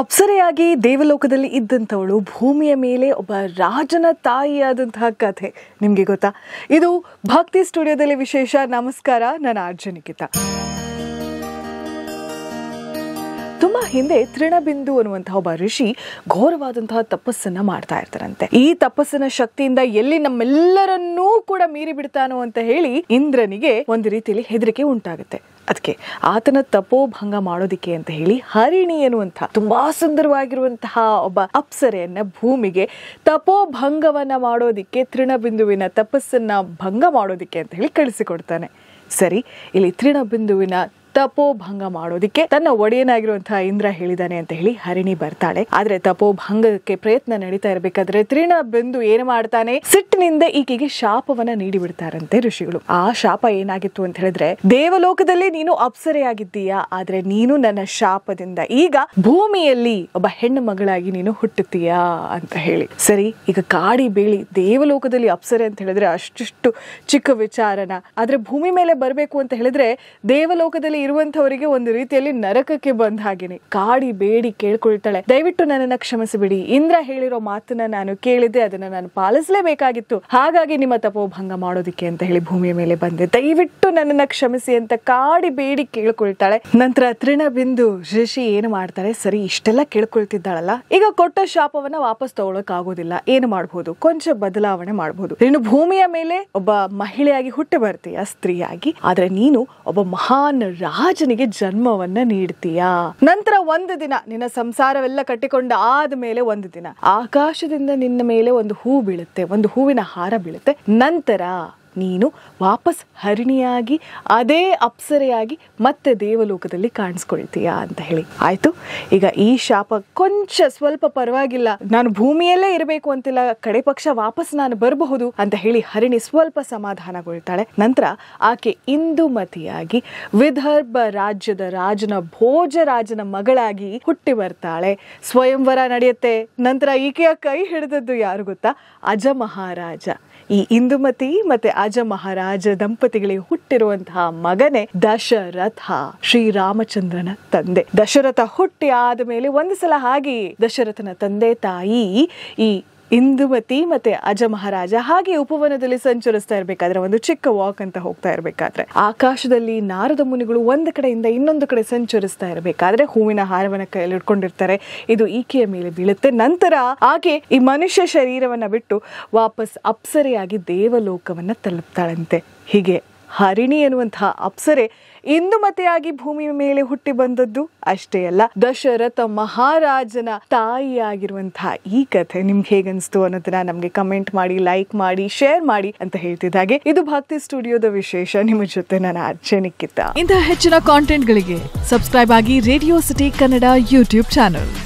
ಅಪ್ಸರೆಯಾಗಿ ದೇವಲೋಕದಲ್ಲಿ ಇದ್ದಂಥವಳು ಭೂಮಿಯ ಮೇಲೆ ಒಬ್ಬ ರಾಜನ ತಾಯಿಯಾದಂತಹ ಕಥೆ ನಿಮಗೆ ಗೊತ್ತಾ ಇದು ಭಕ್ತಿ ಸ್ಟುಡಿಯೋದಲ್ಲಿ ವಿಶೇಷ ನಮಸ್ಕಾರ ನಾನು ಆರ್ಜನಿಕಿತ ತುಂಬ ಹಿಂದೆ ತೃಣಬಿಂದು ಅನ್ನುವಂತಹ ಒಬ್ಬ ಋಷಿ ಘೋರವಾದಂತಹ ತಪಸ್ಸನ್ನ ಮಾಡ್ತಾ ಇರ್ತಾರಂತೆ ಈ ತಪಸ್ಸಿನ ಶಕ್ತಿಯಿಂದ ಎಲ್ಲಿ ನಮ್ಮೆಲ್ಲರನ್ನೂ ಕೂಡ ಮೀರಿ ಬಿಡ್ತಾನೋ ಅಂತ ಹೇಳಿ ಇಂದ್ರನಿಗೆ ಒಂದು ರೀತಿಯಲ್ಲಿ ಹೆದರಿಕೆ ಉಂಟಾಗುತ್ತೆ ಅದಕ್ಕೆ ಆತನ ತಪೋಭಂಗ ಮಾಡೋದಿಕ್ಕೆ ಅಂತ ಹೇಳಿ ಹರಿಣಿ ಎನ್ನುವಂತಹ ತುಂಬಾ ಸುಂದರವಾಗಿರುವಂತಹ ಒಬ್ಬ ಅಪ್ಸರೆಯನ್ನ ಭೂಮಿಗೆ ತಪೋಭಂಗವನ್ನ ಮಾಡೋದಿಕ್ಕೆ ತೃಣಬಿಂದುವಿನ ತಪಸ್ಸನ್ನ ಭಂಗ ಮಾಡೋದಿಕ್ಕೆ ಅಂತ ಹೇಳಿ ಕಳಿಸಿಕೊಡ್ತಾನೆ ಸರಿ ಇಲ್ಲಿ ತೃಣಬಿಂದುವಿನ ತಪೋಭಂಗ ಮಾಡೋದಿಕ್ಕೆ ತನ್ನ ಒಡೆಯನಾಗಿರುವಂತಹ ಇಂದ್ರ ಹೇಳಿದಾನೆ ಅಂತ ಹೇಳಿ ಹರಿಣಿ ಬರ್ತಾಳೆ ಆದ್ರೆ ತಪೋಭಂಗಕ್ಕೆ ಪ್ರಯತ್ನ ನಡೀತಾ ಇರಬೇಕಾದ್ರೆ ತ್ರಿಣ ಬೆಂದು ಏನು ಮಾಡ್ತಾನೆ ಸಿಟ್ಟಿನಿಂದ ಈಕೆಗೆ ಶಾಪವನ್ನ ನೀಡಿ ಬಿಡ್ತಾರಂತೆ ಋಷಿಗಳು ಆ ಶಾಪ ಏನಾಗಿತ್ತು ಅಂತ ಹೇಳಿದ್ರೆ ದೇವಲೋಕದಲ್ಲಿ ನೀನು ಅಪ್ಸರೆಯಾಗಿದ್ದೀಯಾ ಆದ್ರೆ ನೀನು ನನ್ನ ಶಾಪದಿಂದ ಈಗ ಭೂಮಿಯಲ್ಲಿ ಒಬ್ಬ ಹೆಣ್ಣು ಮಗಳಾಗಿ ನೀನು ಹುಟ್ಟುತ್ತೀಯಾ ಅಂತ ಹೇಳಿ ಸರಿ ಈಗ ಕಾಡಿ ಬೇಳಿ ದೇವಲೋಕದಲ್ಲಿ ಅಪ್ಸರೆ ಅಂತ ಹೇಳಿದ್ರೆ ಅಷ್ಟಿಷ್ಟು ಚಿಕ್ಕ ವಿಚಾರನ ಆದ್ರೆ ಭೂಮಿ ಮೇಲೆ ಬರಬೇಕು ಅಂತ ಹೇಳಿದ್ರೆ ದೇವಲೋಕದಲ್ಲಿ ಇರುವಂತವರಿಗೆ ಒಂದು ರೀತಿಯಲ್ಲಿ ನರಕಕ್ಕೆ ಬಂದ ಹಾಗೇನೆ ಕಾಡಿ ಬೇಡಿ ಕೇಳ್ಕೊಳ್ತಾಳೆ ದಯವಿಟ್ಟು ನನ್ನನ್ನ ಕ್ಷಮಿಸಿಬಿಡಿ ಇಂದ್ರ ಹೇಳಿರೋ ಮಾತನ್ನ ನಾನು ಕೇಳಿದೆ ಅದನ್ನ ನಾನು ಪಾಲಿಸಲೇಬೇಕಾಗಿತ್ತು ಹಾಗಾಗಿ ನಿಮ್ಮ ಭಂಗ ಮಾಡೋದಿಕ್ಕೆ ಅಂತ ಹೇಳಿ ಭೂಮಿಯ ಮೇಲೆ ಬಂದೆ ದಯವಿಟ್ಟು ನನ್ನನ್ನ ಕ್ಷಮಿಸಿ ಅಂತ ಕಾಡಿ ಬೇಡಿ ಕೇಳ್ಕೊಳ್ತಾಳೆ ನಂತರ ತೃಣ ಬಿಂದು ಋಷಿ ಏನು ಮಾಡ್ತಾರೆ ಸರಿ ಇಷ್ಟೆಲ್ಲ ಕೇಳ್ಕೊಳ್ತಿದ್ದಾಳಲ್ಲ ಈಗ ಕೊಟ್ಟ ಶಾಪವನ್ನ ವಾಪಸ್ ತಗೊಳಕ್ ಆಗೋದಿಲ್ಲ ಏನು ಮಾಡಬಹುದು ಕೊಂಚ ಬದಲಾವಣೆ ಮಾಡಬಹುದು ನೀನು ಭೂಮಿಯ ಮೇಲೆ ಒಬ್ಬ ಮಹಿಳೆಯಾಗಿ ಹುಟ್ಟಿ ಬರ್ತೀಯ ಸ್ತ್ರೀಯಾಗಿ ಆದ್ರೆ ನೀನು ಒಬ್ಬ ಮಹಾನ್ ರಾ ರಾಜನಿಗೆ ಜನ್ಮವನ್ನ ನೀಡ್ತೀಯಾ ನಂತರ ಒಂದು ದಿನ ನಿನ್ನ ಸಂಸಾರವೆಲ್ಲ ಕಟ್ಟಿಕೊಂಡ ಮೇಲೆ ಒಂದು ದಿನ ಆಕಾಶದಿಂದ ನಿನ್ನ ಮೇಲೆ ಒಂದು ಹೂ ಬೀಳುತ್ತೆ ಒಂದು ಹೂವಿನ ಹಾರ ಬೀಳುತ್ತೆ ನಂತರ ನೀನು ವಾಪಸ್ ಹರಿಣಿಯಾಗಿ ಅದೇ ಅಪ್ಸರೆಯಾಗಿ ಮತ್ತೆ ದೇವಲೋಕದಲ್ಲಿ ಕಾಣಿಸ್ಕೊಳ್ತೀಯಾ ಅಂತ ಹೇಳಿ ಆಯಿತು ಈಗ ಈ ಶಾಪ ಕೊಂಚ ಸ್ವಲ್ಪ ಪರವಾಗಿಲ್ಲ ನಾನು ಭೂಮಿಯಲ್ಲೇ ಇರಬೇಕು ಅಂತಿಲ್ಲ ಕಡೆ ಪಕ್ಷ ವಾಪಸ್ ನಾನು ಬರಬಹುದು ಅಂತ ಹೇಳಿ ಹರಿಣಿ ಸ್ವಲ್ಪ ಸಮಾಧಾನಗೊಳ್ತಾಳೆ ನಂತರ ಆಕೆ ಇಂದುಮತಿಯಾಗಿ ವಿದರ್ಭ ರಾಜ್ಯದ ರಾಜನ ಭೋಜ ರಾಜನ ಮಗಳಾಗಿ ಹುಟ್ಟಿ ಬರ್ತಾಳೆ ಸ್ವಯಂವರ ನಡೆಯುತ್ತೆ ನಂತರ ಈಕೆಯ ಕೈ ಹಿಡಿದದ್ದು ಯಾರು ಗೊತ್ತಾ ಅಜ ಮಹಾರಾಜ ಈ ಇಂದುಮತಿ ಮತ್ತೆ ಅಜ ಮಹಾರಾಜ ದಂಪತಿಗಳಿಗೆ ಹುಟ್ಟಿರುವಂತಹ ಮಗನೇ ದಶರಥ ಶ್ರೀರಾಮಚಂದ್ರನ ತಂದೆ ದಶರಥ ಹುಟ್ಟಿ ಆದ ಮೇಲೆ ಒಂದು ಸಲ ಹಾಗೆ ದಶರಥನ ತಂದೆ ತಾಯಿ ಈ ಇಂದುಮತಿ ಮತ್ತೆ ಅಜ ಮಹಾರಾಜ ಹಾಗೆ ಉಪವನದಲ್ಲಿ ಸಂಚರಿಸ್ತಾ ಇರಬೇಕಾದ್ರೆ ಒಂದು ಚಿಕ್ಕ ವಾಕ್ ಅಂತ ಹೋಗ್ತಾ ಇರಬೇಕಾದ್ರೆ ಆಕಾಶದಲ್ಲಿ ನಾರದ ಮುನಿಗಳು ಒಂದು ಕಡೆಯಿಂದ ಇನ್ನೊಂದು ಕಡೆ ಸಂಚರಿಸ್ತಾ ಇರಬೇಕಾದ್ರೆ ಹೂವಿನ ಹಾರವನ್ನ ಕೈಯಲ್ಲಿ ಇಟ್ಕೊಂಡಿರ್ತಾರೆ ಇದು ಈಕೆಯ ಮೇಲೆ ಬೀಳುತ್ತೆ ನಂತರ ಆಕೆ ಈ ಮನುಷ್ಯ ಶರೀರವನ್ನ ಬಿಟ್ಟು ವಾಪಸ್ ಅಪ್ಸರೆಯಾಗಿ ದೇವಲೋಕವನ್ನ ತಲುಪ್ತಾಳಂತೆ ಹೀಗೆ ಹರಿಣಿ ಎನ್ನುವಂತಹ ಅಪ್ಸರೆ ಮತೆಯಾಗಿ ಭೂಮಿ ಮೇಲೆ ಹುಟ್ಟಿ ಬಂದದ್ದು ಅಷ್ಟೇ ಅಲ್ಲ ದಶರಥ ಮಹಾರಾಜನ ತಾಯಿಯಾಗಿರುವಂತಹ ಈ ಕಥೆ ನಿಮ್ಗೆ ಹೇಗನ್ಸ್ತು ಅನ್ನೋದನ್ನ ನಮ್ಗೆ ಕಮೆಂಟ್ ಮಾಡಿ ಲೈಕ್ ಮಾಡಿ ಶೇರ್ ಮಾಡಿ ಅಂತ ಹೇಳ್ತಿದ್ದ ಹಾಗೆ ಇದು ಭಕ್ತಿ ಸ್ಟುಡಿಯೋದ ವಿಶೇಷ ನಿಮ್ಮ ಜೊತೆ ನಾನು ಅರ್ಜೆ ನಿಕ್ಕಿತ್ತ ಇಂತಹ ಹೆಚ್ಚಿನ ಕಾಂಟೆಂಟ್ ಗಳಿಗೆ ಸಬ್ಸ್ಕ್ರೈಬ್ ಆಗಿ radio city Kannada YouTube channel